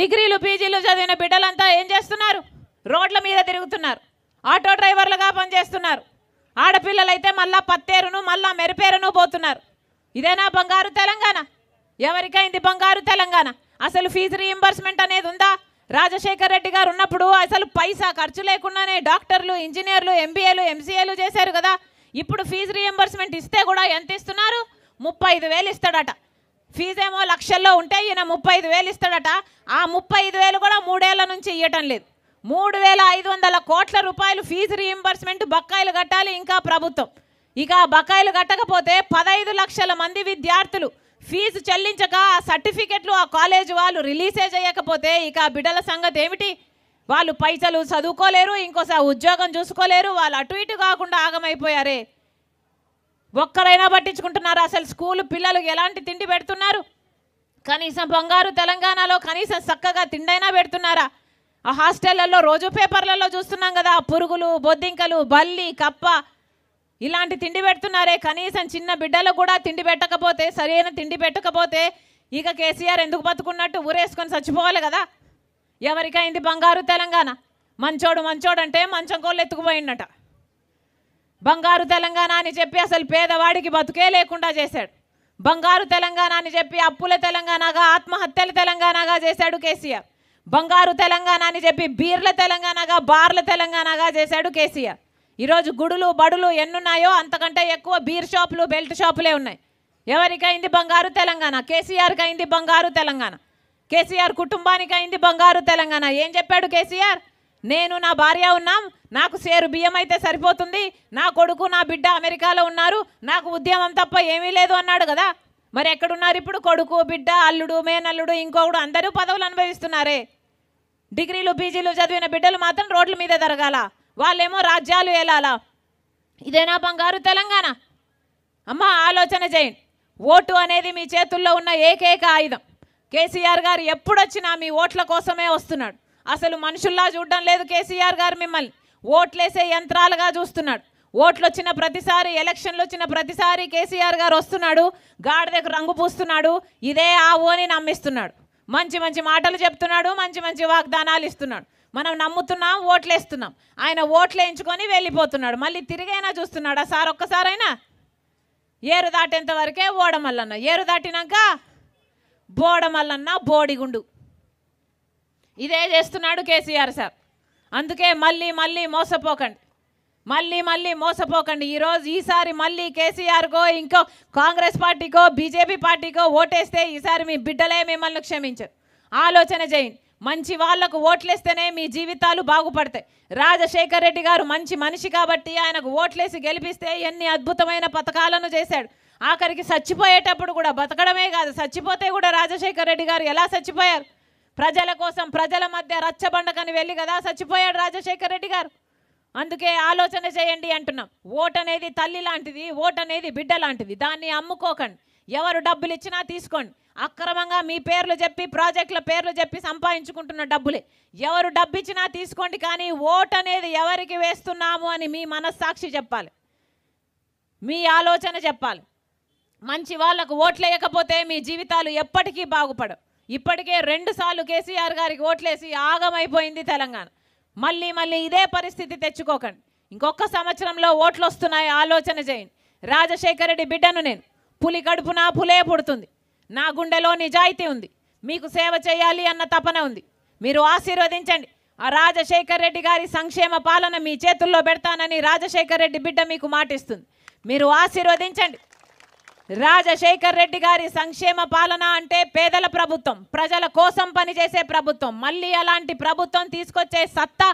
డిగ్రీలు పీజీలు చదివిన బిడ్డలంతా ఏం చేస్తున్నారు రోడ్ల మీద తిరుగుతున్నారు ఆటో డ్రైవర్లుగా పనిచేస్తున్నారు ఆడపిల్లలైతే మళ్ళా పత్తేరును మళ్ళా మెరిపేరును పోతున్నారు ఇదేనా బంగారు తెలంగాణ ఎవరికైంది బంగారు తెలంగాణ అసలు ఫీజు రీఎంబర్స్మెంట్ అనేది ఉందా రాజశేఖర్ రెడ్డి గారు ఉన్నప్పుడు అసలు పైసా ఖర్చు లేకుండానే డాక్టర్లు ఇంజనీర్లు ఎంబీఏలు ఎంసీఏలు చేశారు కదా ఇప్పుడు ఫీజు రీఎంబర్స్మెంట్ ఇస్తే కూడా ఎంత ఇస్తున్నారు ముప్పై ఇస్తాడట ఫీజేమో లక్షల్లో ఉంటే ఈయన ముప్పై ఐదు వేలు ఇస్తాడట ఆ ముప్పై ఐదు వేలు కూడా మూడేళ్ల నుంచి ఇవ్వటం లేదు మూడు వేల ఐదు వందల కోట్ల రూపాయలు ఫీజు రీఎంబర్స్మెంట్ బకాయిలు కట్టాలి ఇంకా ప్రభుత్వం ఇక బకాయిలు కట్టకపోతే పదహైదు లక్షల మంది విద్యార్థులు ఫీజు చెల్లించక ఆ సర్టిఫికెట్లు ఆ కాలేజ్ వాళ్ళు రిలీజే చేయకపోతే ఇక బిడ్డల సంగతి ఏమిటి వాళ్ళు పైసలు చదువుకోలేరు ఇంకోసారి ఉద్యోగం చూసుకోలేరు వాళ్ళు అటు ఇటు కాకుండా ఆగమైపోయారే ఒక్కరైనా పట్టించుకుంటున్నారు అసలు స్కూల్ పిల్లలు ఎలాంటి తిండి పెడుతున్నారు కనీసం బంగారు తెలంగాణలో కనీసం చక్కగా తిండైనా పెడుతున్నారా ఆ హాస్టళ్లలో రోజు పేపర్లలో చూస్తున్నాం కదా పురుగులు బొద్దింకలు బల్లి కప్ప ఇలాంటి తిండి పెడుతున్నారే కనీసం చిన్న బిడ్డలు కూడా తిండి పెట్టకపోతే సరైన తిండి పెట్టకపోతే ఇక కేసీఆర్ ఎందుకు బతుకున్నట్టు ఊరేసుకొని చచ్చిపోవాలి కదా ఎవరికైంది బంగారు తెలంగాణ మంచోడు మంచోడంటే మంచం కోళ్ళు ఎత్తుకుపోయిండట బంగారు తెలంగాణ అని చెప్పి అసలు పేదవాడికి బతుకే లేకుండా చేశాడు బంగారు తెలంగాణ అని చెప్పి అప్పుల తెలంగాణగా ఆత్మహత్యల తెలంగాణగా చేశాడు కేసీఆర్ బంగారు తెలంగాణ అని చెప్పి బీర్ల తెలంగాణగా బార్ల తెలంగాణగా చేశాడు కేసీఆర్ ఈరోజు గుడులు బడులు ఎన్నున్నాయో అంతకంటే ఎక్కువ బీర్ షాపులు బెల్ట్ షాపులే ఉన్నాయి ఎవరికైంది బంగారు తెలంగాణ కేసీఆర్కి అయింది బంగారు తెలంగాణ కేసీఆర్ కుటుంబానికి అయింది బంగారు తెలంగాణ ఏం చెప్పాడు కేసీఆర్ నేను నా భార్య ఉన్నాం నాకు సేరు బియ్యం అయితే సరిపోతుంది నా కొడుకు నా బిడ్డ అమెరికాలో ఉన్నారు నాకు ఉద్యమం తప్ప ఏమీ లేదు అన్నాడు కదా మరి ఎక్కడున్నారు ఇప్పుడు కొడుకు బిడ్డ అల్లుడు మేనల్లుడు ఇంకొకడు అందరూ పదవులు అనుభవిస్తున్నారే డిగ్రీలు పీజీలు చదివిన బిడ్డలు మాత్రం రోడ్ల మీద జరగాల వాళ్ళేమో రాజ్యాలు ఏలాలా ఇదేనా బంగారు తెలంగాణ అమ్మ ఆలోచన చేయండి ఓటు అనేది మీ చేతుల్లో ఉన్న ఏకైక ఆయుధం కేసీఆర్ గారు ఎప్పుడొచ్చినా మీ ఓట్ల కోసమే వస్తున్నాడు అసలు మనుషుల్లా చూడడం లేదు కేసీఆర్ గారు మిమ్మల్ని ఓట్లేసే యంత్రాలుగా చూస్తున్నాడు ఓట్లు వచ్చిన ప్రతిసారి ఎలక్షన్లు వచ్చిన ప్రతిసారి కేసీఆర్ గారు వస్తున్నాడు గాడిదకు రంగు పూస్తున్నాడు ఇదే ఆ ఓని నమ్మిస్తున్నాడు మంచి మంచి మాటలు చెప్తున్నాడు మంచి మంచి వాగ్దానాలు ఇస్తున్నాడు మనం నమ్ముతున్నాం ఓట్లేస్తున్నాం ఆయన ఓట్లు వెళ్ళిపోతున్నాడు మళ్ళీ తిరిగైనా చూస్తున్నాడా సార్ ఒక్కసారైనా ఏరు దాటేంత వరకే ఓడమల్లన్న ఏరు దాటినాక బోడమల్లన్న బోడిగుండు ఇదే చేస్తున్నాడు కేసీఆర్ సార్ అందుకే మళ్ళీ మళ్ళీ మోసపోకండి మళ్ళీ మళ్ళీ మోసపోకండి ఈరోజు ఈసారి మళ్ళీ కేసీఆర్కో ఇంకో కాంగ్రెస్ పార్టీకో బీజేపీ పార్టీకో ఓటేస్తే ఈసారి మీ బిడ్డలే మిమ్మల్ని క్షమించరు ఆలోచన చేయండి మంచి వాళ్లకు ఓట్లేస్తేనే మీ జీవితాలు బాగుపడతాయి రాజశేఖర్ రెడ్డి గారు మంచి మనిషి కాబట్టి ఆయనకు ఓట్లేసి గెలిపిస్తే ఎన్ని అద్భుతమైన పథకాలను చేశాడు ఆఖరికి చచ్చిపోయేటప్పుడు కూడా బతకడమే కాదు చచ్చిపోతే కూడా రాజశేఖర్ రెడ్డి గారు ఎలా చచ్చిపోయారు ప్రజల కోసం ప్రజల మధ్య రచ్చబండకని వెళ్ళి కదా చచ్చిపోయాడు రాజశేఖర్ రెడ్డి గారు అందుకే ఆలోచన చేయండి అంటున్నాం ఓట్ అనేది తల్లి లాంటిది ఓట్ అనేది బిడ్డ లాంటిది దాన్ని అమ్ముకోకండి ఎవరు డబ్బులు ఇచ్చినా తీసుకోండి అక్రమంగా మీ పేర్లు చెప్పి ప్రాజెక్టుల పేర్లు చెప్పి సంపాదించుకుంటున్న డబ్బులే ఎవరు డబ్బు ఇచ్చినా తీసుకోండి కానీ ఓట్ అనేది ఎవరికి వేస్తున్నాము అని మీ మనస్సాక్షి చెప్పాలి మీ ఆలోచన చెప్పాలి మంచి వాళ్లకు ఓట్లేయకపోతే మీ జీవితాలు ఎప్పటికీ బాగుపడవు ఇప్పటికే రెండుసార్లు కేసీఆర్ గారికి ఓట్లేసి ఆగమైపోయింది తెలంగాణ మళ్ళీ మళ్ళీ ఇదే పరిస్థితి తెచ్చుకోకండి ఇంకొక సంవత్సరంలో ఓట్లు వస్తున్నాయి ఆలోచన చేయండి రాజశేఖర రెడ్డి బిడ్డను నేను పులి కడుపున పులే పుడుతుంది నా గుండెలో నిజాయితీ ఉంది మీకు సేవ చేయాలి అన్న తపన ఉంది మీరు ఆశీర్వదించండి ఆ రాజశేఖర రెడ్డి గారి సంక్షేమ పాలన మీ చేతుల్లో పెడతానని రాజశేఖర రెడ్డి బిడ్డ మీకు మాటిస్తుంది మీరు ఆశీర్వదించండి రాజశేఖర్ రెడ్డి గారి సంక్షేమ పాలన అంటే పేదల ప్రభుత్వం ప్రజల కోసం పనిచేసే ప్రభుత్వం మళ్ళీ అలాంటి ప్రభుత్వం తీసుకొచ్చే సత్తా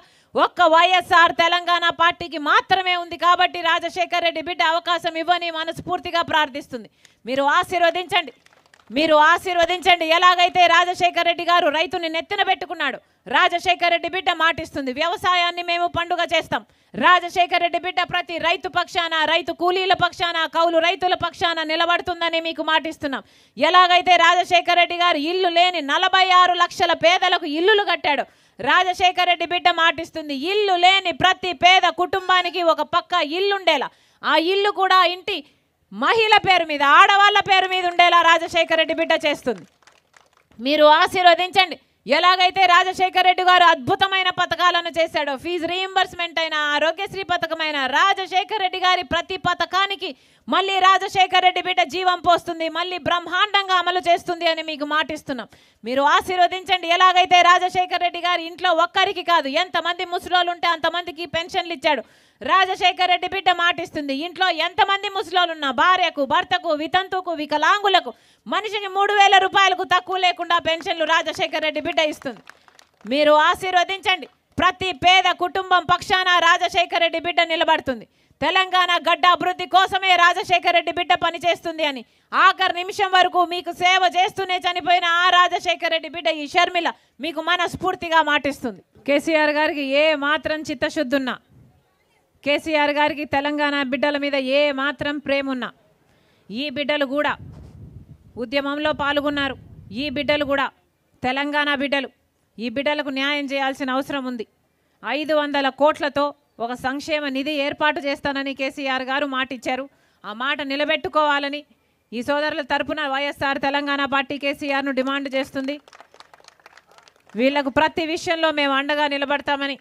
ఒక్క వైఎస్ఆర్ తెలంగాణ పార్టీకి మాత్రమే ఉంది కాబట్టి రాజశేఖర్ రెడ్డి బిడ్డ అవకాశం ఇవ్వని మనస్ఫూర్తిగా ప్రార్థిస్తుంది మీరు ఆశీర్వదించండి మీరు ఆశీర్వదించండి ఎలాగైతే రాజశేఖర రెడ్డి గారు రైతుని నెత్తిన పెట్టుకున్నాడు రాజశేఖర రెడ్డి బిడ్డ మాటిస్తుంది వ్యవసాయాన్ని మేము పండుగ చేస్తాం రాజశేఖర రెడ్డి బిడ్డ ప్రతి రైతు పక్షాన రైతు కూలీల పక్షాన కౌలు రైతుల పక్షాన నిలబడుతుందని మీకు మాటిస్తున్నాం ఎలాగైతే రాజశేఖర రెడ్డి గారు ఇల్లు లేని నలభై ఆరు లక్షల పేదలకు ఇల్లులు కట్టాడు రాజశేఖర రెడ్డి బిడ్డ మాటిస్తుంది ఇల్లు లేని ప్రతి పేద కుటుంబానికి ఒక పక్క ఇల్లుండేలా ఆ ఇల్లు కూడా ఇంటి మహిళ పేరు మీద ఆడవాళ్ళ పేరు మీద ఉండేలా రాజశేఖర రెడ్డి బిడ్డ చేస్తుంది మీరు ఆశీర్వదించండి ఎలాగైతే రాజశేఖర రెడ్డి గారు అద్భుతమైన పథకాలను చేశాడో ఫీజు రీఎంబర్స్మెంట్ అయిన ఆరోగ్యశ్రీ పథకమైన రాజశేఖర రెడ్డి గారి ప్రతి పథకానికి మళ్ళీ రాజశేఖర్ రెడ్డి బిడ్డ జీవం పోస్తుంది మళ్ళీ బ్రహ్మాండంగా అమలు చేస్తుంది అని మీకు మాటిస్తున్నాం మీరు ఆశీర్వదించండి ఎలాగైతే రాజశేఖర్ రెడ్డి గారి ఇంట్లో ఒక్కరికి కాదు ఎంతమంది ముసలోళ్ళు ఉంటే అంతమందికి పెన్షన్లు ఇచ్చాడు రాజశేఖర్ రెడ్డి బిడ్డ మాటిస్తుంది ఇంట్లో ఎంతమంది ఉన్నా భార్యకు భర్తకు వితంతుకు వికలాంగులకు మనిషిని మూడు వేల రూపాయలకు తక్కువ లేకుండా పెన్షన్లు రాజశేఖర్ రెడ్డి బిడ్డ ఇస్తుంది మీరు ఆశీర్వదించండి ప్రతి పేద కుటుంబం పక్షాన రాజశేఖర్ రెడ్డి బిడ్డ నిలబడుతుంది తెలంగాణ గడ్డ అభివృద్ధి కోసమే రాజశేఖర రెడ్డి బిడ్డ పనిచేస్తుంది అని ఆఖరి నిమిషం వరకు మీకు సేవ చేస్తూనే చనిపోయిన ఆ రాజశేఖర రెడ్డి బిడ్డ ఈ షర్మిల మీకు మనస్ఫూర్తిగా మాటిస్తుంది కేసీఆర్ గారికి ఏ మాత్రం చిత్తశుద్ధున్నా కేసీఆర్ గారికి తెలంగాణ బిడ్డల మీద ఏ మాత్రం ప్రేమున్నా ఈ బిడ్డలు కూడా ఉద్యమంలో పాల్గొన్నారు ఈ బిడ్డలు కూడా తెలంగాణ బిడ్డలు ఈ బిడ్డలకు న్యాయం చేయాల్సిన అవసరం ఉంది ఐదు వందల కోట్లతో ఒక సంక్షేమ నిధి ఏర్పాటు చేస్తానని కేసీఆర్ గారు మాట ఇచ్చారు ఆ మాట నిలబెట్టుకోవాలని ఈ సోదరుల తరపున వైఎస్ఆర్ తెలంగాణ పార్టీ కేసీఆర్ను డిమాండ్ చేస్తుంది వీళ్లకు ప్రతి విషయంలో మేము అండగా నిలబడతామని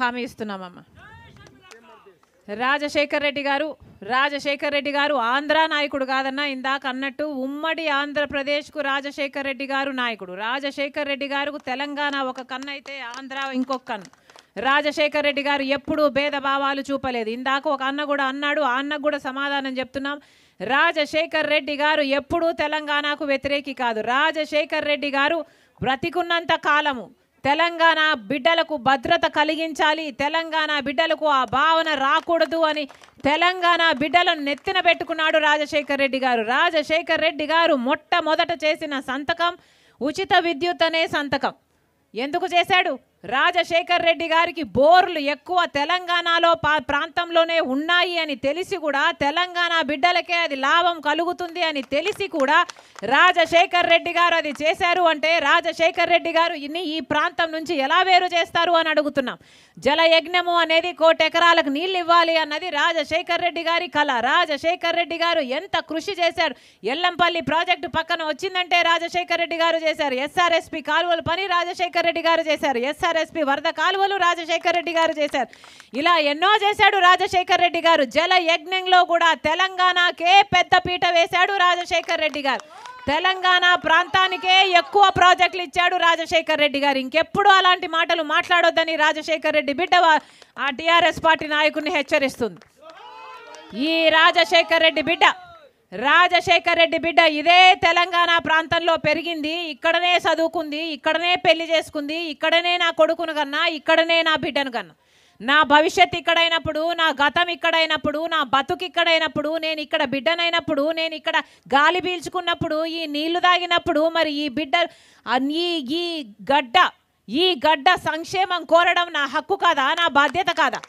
హామీ ఇస్తున్నామమ్మ రాజశేఖర్ రెడ్డి గారు రాజశేఖర్ రెడ్డి గారు ఆంధ్ర నాయకుడు కాదన్నా ఇందాక అన్నట్టు ఉమ్మడి ఆంధ్రప్రదేశ్కు రాజశేఖర్ రెడ్డి గారు నాయకుడు రాజశేఖర్ రెడ్డి గారు తెలంగాణ ఒక కన్ను అయితే ఆంధ్ర ఇంకొక కన్ను రాజశేఖర్ రెడ్డి గారు ఎప్పుడూ భేదభావాలు చూపలేదు ఇందాక ఒక అన్న కూడా అన్నాడు ఆ అన్నకు కూడా సమాధానం చెప్తున్నాం రాజశేఖర్ రెడ్డి గారు ఎప్పుడూ తెలంగాణకు వ్యతిరేకి కాదు రాజశేఖర్ రెడ్డి గారు బ్రతికున్నంత కాలము తెలంగాణ బిడ్డలకు భద్రత కలిగించాలి తెలంగాణ బిడ్డలకు ఆ భావన రాకూడదు అని తెలంగాణ బిడ్డలను నెత్తిన పెట్టుకున్నాడు రాజశేఖర్ రెడ్డి గారు రాజశేఖర్ రెడ్డి గారు మొట్టమొదట చేసిన సంతకం ఉచిత విద్యుత్ అనే సంతకం ఎందుకు చేశాడు రాజశేఖర్ రెడ్డి గారికి బోర్లు ఎక్కువ తెలంగాణలో ప్రాంతంలోనే ఉన్నాయి అని తెలిసి కూడా తెలంగాణ బిడ్డలకే అది లాభం కలుగుతుంది అని తెలిసి కూడా రాజశేఖర్ రెడ్డి గారు అది చేశారు అంటే రాజశేఖర్ రెడ్డి గారు ఇన్ని ఈ ప్రాంతం నుంచి ఎలా వేరు చేస్తారు అని అడుగుతున్నాం జలయజ్ఞము అనేది కోటి ఎకరాలకు నీళ్ళు ఇవ్వాలి అన్నది రాజశేఖర్ రెడ్డి గారి కళ రాజశేఖర్ రెడ్డి గారు ఎంత కృషి చేశారు ఎల్లంపల్లి ప్రాజెక్టు పక్కన వచ్చిందంటే రాజశేఖర్ రెడ్డి గారు చేశారు ఎస్ఆర్ఎస్పి కాలువల పని రాజశేఖర్ రెడ్డి గారు చేశారు ఎస్ఆర్ ఆర్ఎస్పి వరద కాలువలు రాజశేఖర్ రెడ్డి గారు చేశారు ఇలా ఎన్నో చేశాడు రాజశేఖర్ రెడ్డి గారు జల యజ్ఞంలో కూడా తెలంగాణకే పెద్ద పీట వేశాడు రాజశేఖర్ రెడ్డి గారు తెలంగాణ ప్రాంతానికే ఎక్కువ ప్రాజెక్టులు ఇచ్చాడు రాజశేఖర్ రెడ్డి గారు ఇంకెప్పుడు అలాంటి మాటలు మాట్లాడొద్దని రాజశేఖర్ రెడ్డి బిడ్డ ఆ టీఆర్ఎస్ పార్టీ నాయకుడిని హెచ్చరిస్తుంది ఈ రాజశేఖర్ రెడ్డి బిడ్డ రాజశేఖర్ రెడ్డి బిడ్డ ఇదే తెలంగాణ ప్రాంతంలో పెరిగింది ఇక్కడనే చదువుకుంది ఇక్కడనే పెళ్లి చేసుకుంది ఇక్కడనే నా కొడుకును కన్నా ఇక్కడనే నా బిడ్డను కన్నా నా భవిష్యత్ ఇక్కడైనప్పుడు నా గతం ఇక్కడైనప్పుడు నా బతుకు ఇక్కడైనప్పుడు నేను ఇక్కడ బిడ్డనైనప్పుడు నేను ఇక్కడ గాలి పీల్చుకున్నప్పుడు ఈ నీళ్లు తాగినప్పుడు మరి ఈ బిడ్డ ఈ ఈ గడ్డ ఈ గడ్డ సంక్షేమం కోరడం నా హక్కు కాదా నా బాధ్యత కాదా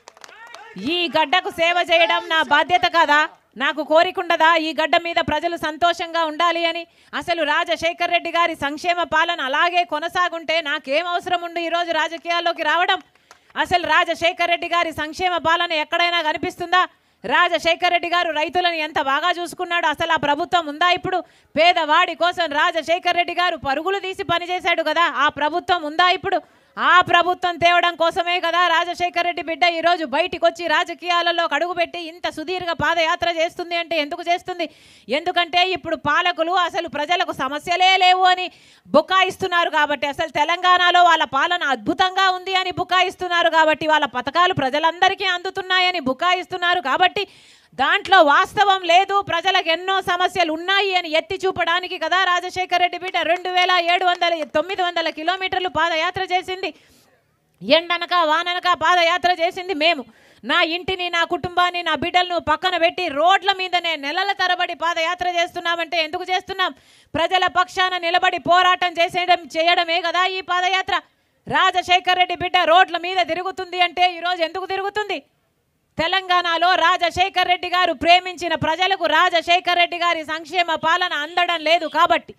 ఈ గడ్డకు సేవ చేయడం నా బాధ్యత కాదా నాకు కోరిక ఉండదా ఈ గడ్డ మీద ప్రజలు సంతోషంగా ఉండాలి అని అసలు రాజశేఖర్ రెడ్డి గారి సంక్షేమ పాలన అలాగే కొనసాగుంటే నాకేం అవసరం ఉండి ఈరోజు రాజకీయాల్లోకి రావడం అసలు రాజశేఖర్ రెడ్డి గారి సంక్షేమ పాలన ఎక్కడైనా కనిపిస్తుందా రాజశేఖర్ రెడ్డి గారు రైతులను ఎంత బాగా చూసుకున్నాడు అసలు ఆ ప్రభుత్వం ఉందా ఇప్పుడు పేదవాడి కోసం రాజశేఖర్ రెడ్డి గారు పరుగులు తీసి పనిచేశాడు కదా ఆ ప్రభుత్వం ఉందా ఇప్పుడు ఆ ప్రభుత్వం తేవడం కోసమే కదా రాజశేఖర రెడ్డి బిడ్డ ఈరోజు బయటికి వచ్చి రాజకీయాలలో కడుగుపెట్టి ఇంత సుదీర్ఘ పాదయాత్ర చేస్తుంది అంటే ఎందుకు చేస్తుంది ఎందుకంటే ఇప్పుడు పాలకులు అసలు ప్రజలకు సమస్యలే లేవు అని బుకాయిస్తున్నారు కాబట్టి అసలు తెలంగాణలో వాళ్ళ పాలన అద్భుతంగా ఉంది అని బుకాయిస్తున్నారు కాబట్టి వాళ్ళ పథకాలు ప్రజలందరికీ అందుతున్నాయని బుకాయిస్తున్నారు కాబట్టి దాంట్లో వాస్తవం లేదు ప్రజలకు ఎన్నో సమస్యలు ఉన్నాయి అని ఎత్తి చూపడానికి కదా రాజశేఖర రెడ్డి పీఠ రెండు వేల ఏడు వందల తొమ్మిది వందల కిలోమీటర్లు పాదయాత్ర చేసింది ఎండనక వాననక పాదయాత్ర చేసింది మేము నా ఇంటిని నా కుటుంబాన్ని నా బిడ్డలను పక్కన పెట్టి రోడ్ల మీదనే నెలల తరబడి పాదయాత్ర చేస్తున్నామంటే ఎందుకు చేస్తున్నాం ప్రజల పక్షాన నిలబడి పోరాటం చేసేయడం చేయడమే కదా ఈ పాదయాత్ర రాజశేఖర్ రెడ్డి బిడ్డ రోడ్ల మీద తిరుగుతుంది అంటే ఈరోజు ఎందుకు తిరుగుతుంది తెలంగాణలో రాజశేఖర్ రెడ్డి గారు ప్రేమించిన ప్రజలకు రాజశేఖర్ రెడ్డి గారి సంక్షేమ పాలన అందడం లేదు కాబట్టి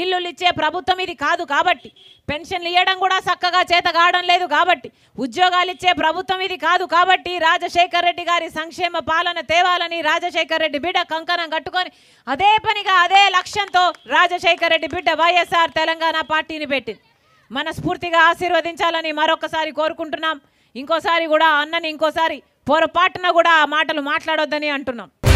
ఇల్లులు ఇచ్చే ప్రభుత్వం ఇది కాదు కాబట్టి పెన్షన్లు ఇవ్వడం కూడా చక్కగా చేత కావడం లేదు కాబట్టి ఉద్యోగాలు ఇచ్చే ప్రభుత్వం ఇది కాదు కాబట్టి రాజశేఖర్ రెడ్డి గారి సంక్షేమ పాలన తేవాలని రాజశేఖర్ రెడ్డి బిడ్డ కంకణం కట్టుకొని అదే పనిగా అదే లక్ష్యంతో రాజశేఖర్ రెడ్డి బిడ్డ వైఎస్ఆర్ తెలంగాణ పార్టీని పెట్టింది మనస్ఫూర్తిగా ఆశీర్వదించాలని మరొకసారి కోరుకుంటున్నాం ఇంకోసారి కూడా అన్నని ఇంకోసారి పొరపాటున కూడా ఆ మాటలు మాట్లాడొద్దని అంటున్నాం